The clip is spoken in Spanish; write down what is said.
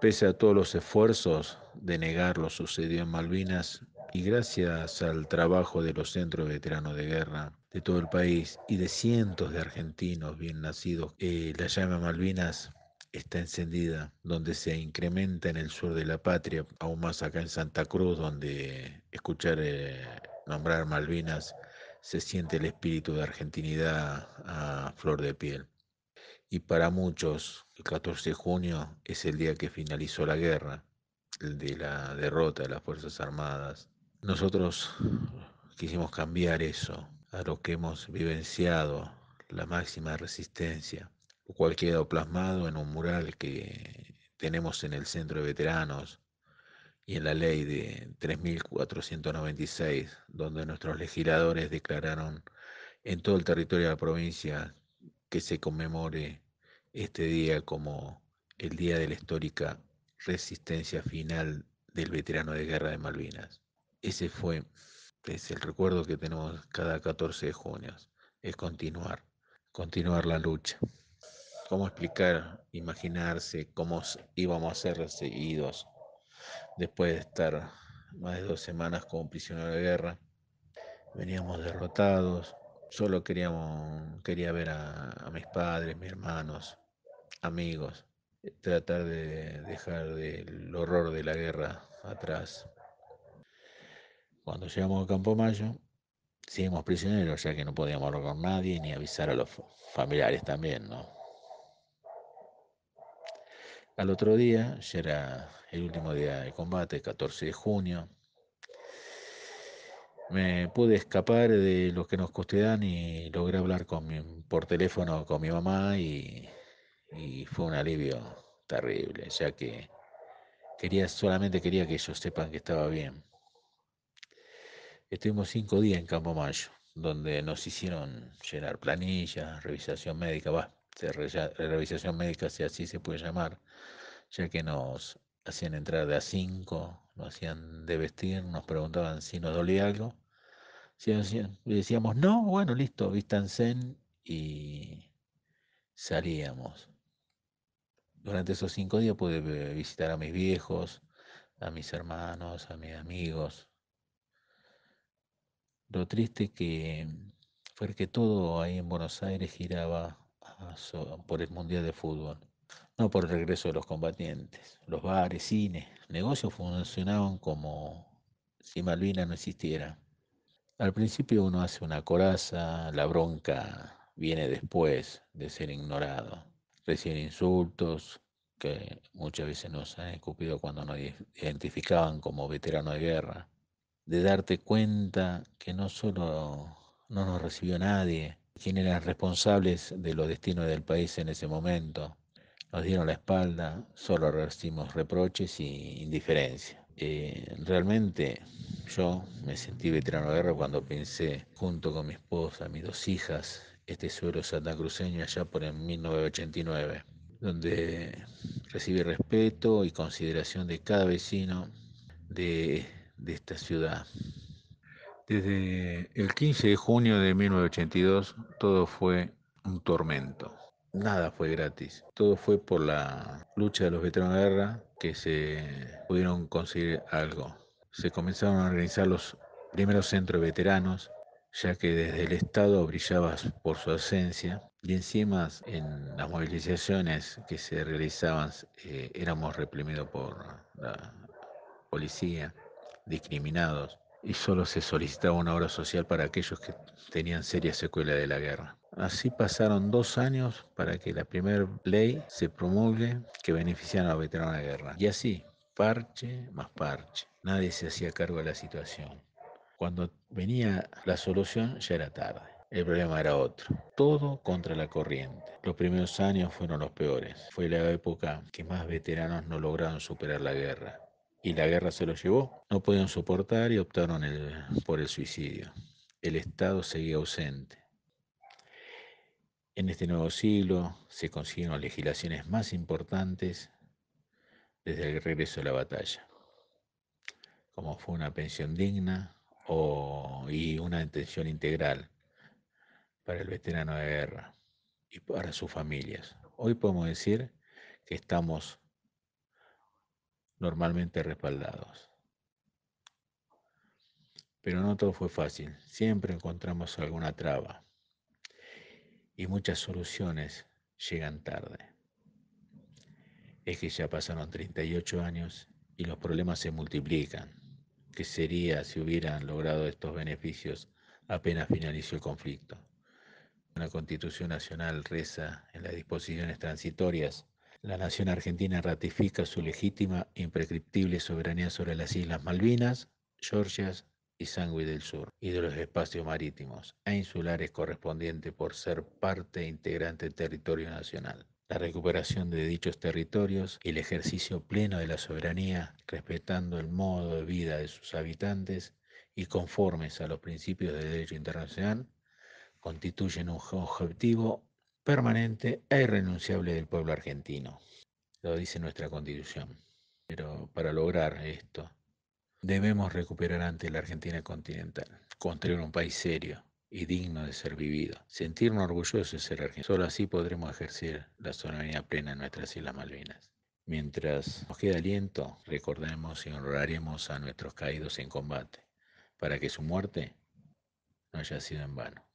Pese a todos los esfuerzos de negar lo sucedido en Malvinas y gracias al trabajo de los centros veteranos de guerra de todo el país y de cientos de argentinos bien nacidos, eh, la llama Malvinas está encendida, donde se incrementa en el sur de la patria, aún más acá en Santa Cruz, donde escuchar eh, nombrar Malvinas se siente el espíritu de argentinidad a flor de piel. Y para muchos, el 14 de junio es el día que finalizó la guerra, de la derrota de las Fuerzas Armadas. Nosotros quisimos cambiar eso a lo que hemos vivenciado, la máxima resistencia, lo cual queda plasmado en un mural que tenemos en el Centro de Veteranos y en la ley de 3.496, donde nuestros legisladores declararon en todo el territorio de la provincia se conmemore este día como el día de la histórica resistencia final del veterano de guerra de Malvinas. Ese fue, es el recuerdo que tenemos cada 14 de junio, es continuar, continuar la lucha. ¿Cómo explicar, imaginarse cómo íbamos a ser perseguidos después de estar más de dos semanas como prisionero de guerra? Veníamos derrotados, Solo queríamos, quería ver a, mis padres, mis hermanos, amigos, eh, tratar de dejar el horror de la guerra atrás. Cuando llegamos a Campo Mayo, seguimos prisioneros, ya que no podíamos hablar con nadie ni avisar a los familiares también, ¿no? Al otro día, ya era el último día de combate, 14 de junio, me pude escapar de los que nos custodian y logré hablar con por teléfono con mi mamá y, fue un alivio terrible, ya que quería, solamente quería que ellos sepan que estaba bien. Estuvimos cinco días en Campo Mayo, donde nos hicieron llenar planillas, revisación médica, va, revisación médica si así se puede llamar, ya que nos hacían entrar de a cinco, nos hacían de vestir, nos preguntaban si nos dolía algo si decíamos, no, bueno, listo, vístanse y salíamos. Durante esos cinco días pude eh, visitar a mis viejos, a mis hermanos, a mis amigos. Lo triste que fue que todo ahí en Buenos Aires giraba por el Mundial de Fútbol, no por el regreso de los combatientes. Los bares, cines, negocios funcionaban como si Malvinas no existiera. Al principio uno hace una coraza, la bronca viene después de ser ignorado. Recién insultos que muchas veces nos han escupido cuando nos identificaban como veterano de guerra. De darte cuenta que no solo no nos recibió nadie, quienes eran responsables de los destinos del país en ese momento. Nos dieron la espalda, solo recibimos reproches y indiferencia. Eh, realmente yo me sentí veterano de guerra cuando pensé, junto con mi esposa, mis dos hijas, este suelo santacruceño allá por el 1989, donde recibí respeto y consideración de cada vecino de, de esta ciudad. Desde el 15 de junio de 1982 todo fue un tormento. Nada fue gratis. Todo fue por la lucha de los veteranos de guerra que se pudieron conseguir algo se comenzaron a organizar los primeros centros veteranos, ya que desde el Estado brillaba por su ausencia y encima en las movilizaciones que se realizaban eh, éramos reprimidos por la policía, discriminados y solo se solicitaba una obra social para aquellos que tenían serias secuelas de la guerra. Así pasaron dos años para que la primera ley se promulgue que beneficiara a los veteranos de guerra. Y así, parche más parche. Nadie se hacía cargo de la situación. Cuando venía la solución ya era tarde. El problema era otro. Todo contra la corriente. Los primeros años fueron los peores. Fue la época que más veteranos no lograron superar la guerra. Y la guerra se los llevó. No podían soportar y optaron por el suicidio. El Estado seguía ausente. En este nuevo siglo se consiguieron legislaciones más importantes desde el regreso de la batalla como fue una pensión digna o, y una atención integral para el veterano de guerra y para sus familias. Hoy podemos decir que estamos normalmente respaldados. Pero no todo fue fácil, siempre encontramos alguna traba y muchas soluciones llegan tarde. Es que ya pasaron 38 años y los problemas se multiplican que sería si hubieran logrado estos beneficios apenas finalizó el conflicto. La Constitución Nacional reza en las disposiciones transitorias. La nación argentina ratifica su legítima e imprescriptible soberanía sobre las Islas Malvinas, Georgias y Sangui del Sur y de los espacios marítimos e insulares correspondientes por ser parte integrante del territorio nacional la recuperación de dichos territorios, y el ejercicio pleno de la soberanía, respetando el modo de vida de sus habitantes y conformes a los principios del derecho internacional, constituyen un objetivo permanente e irrenunciable del pueblo argentino. Lo dice nuestra constitución. Pero para lograr esto, debemos recuperar ante la Argentina continental, construir un país serio, y digno de ser vivido. Sentirnos orgullosos de ser argentinos. Solo así podremos ejercer la soberanía plena en nuestras Islas Malvinas. Mientras nos queda aliento, recordemos y honraremos a nuestros caídos en combate, para que su muerte no haya sido en vano.